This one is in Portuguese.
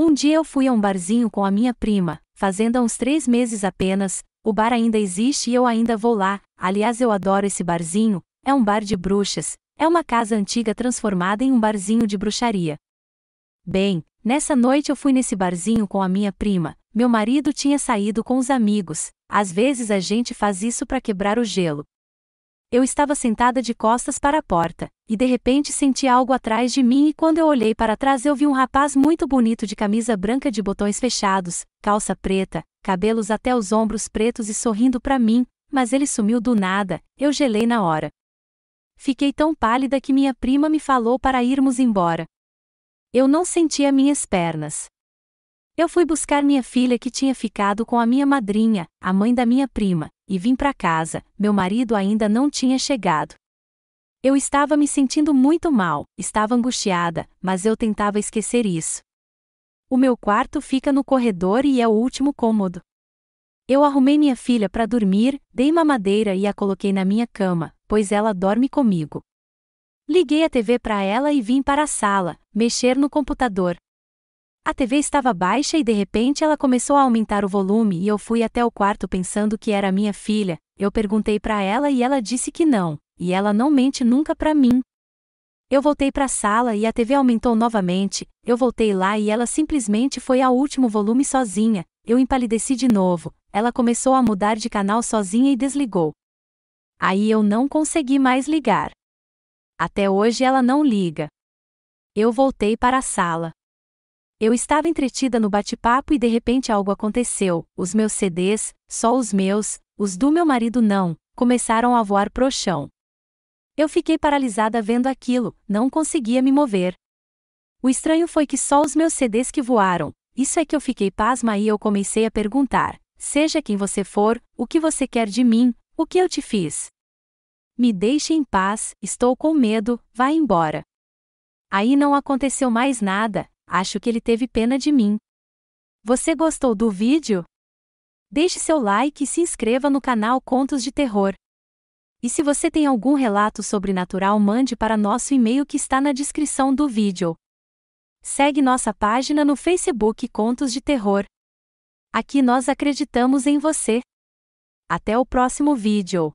Um dia eu fui a um barzinho com a minha prima, fazendo há uns três meses apenas, o bar ainda existe e eu ainda vou lá, aliás eu adoro esse barzinho, é um bar de bruxas, é uma casa antiga transformada em um barzinho de bruxaria. Bem, nessa noite eu fui nesse barzinho com a minha prima, meu marido tinha saído com os amigos, às vezes a gente faz isso para quebrar o gelo, eu estava sentada de costas para a porta, e de repente senti algo atrás de mim e quando eu olhei para trás eu vi um rapaz muito bonito de camisa branca de botões fechados, calça preta, cabelos até os ombros pretos e sorrindo para mim, mas ele sumiu do nada, eu gelei na hora. Fiquei tão pálida que minha prima me falou para irmos embora. Eu não sentia minhas pernas. Eu fui buscar minha filha que tinha ficado com a minha madrinha, a mãe da minha prima, e vim para casa, meu marido ainda não tinha chegado. Eu estava me sentindo muito mal, estava angustiada, mas eu tentava esquecer isso. O meu quarto fica no corredor e é o último cômodo. Eu arrumei minha filha para dormir, dei mamadeira e a coloquei na minha cama, pois ela dorme comigo. Liguei a TV para ela e vim para a sala, mexer no computador. A TV estava baixa e de repente ela começou a aumentar o volume e eu fui até o quarto pensando que era minha filha. Eu perguntei para ela e ela disse que não, e ela não mente nunca para mim. Eu voltei para a sala e a TV aumentou novamente. Eu voltei lá e ela simplesmente foi ao último volume sozinha. Eu empalideci de novo. Ela começou a mudar de canal sozinha e desligou. Aí eu não consegui mais ligar. Até hoje ela não liga. Eu voltei para a sala. Eu estava entretida no bate-papo e de repente algo aconteceu. Os meus CDs, só os meus, os do meu marido não, começaram a voar pro chão. Eu fiquei paralisada vendo aquilo, não conseguia me mover. O estranho foi que só os meus CDs que voaram. Isso é que eu fiquei pasma e eu comecei a perguntar: seja quem você for, o que você quer de mim, o que eu te fiz? Me deixe em paz, estou com medo, vá embora. Aí não aconteceu mais nada, Acho que ele teve pena de mim. Você gostou do vídeo? Deixe seu like e se inscreva no canal Contos de Terror. E se você tem algum relato sobrenatural, mande para nosso e-mail que está na descrição do vídeo. Segue nossa página no Facebook Contos de Terror. Aqui nós acreditamos em você. Até o próximo vídeo.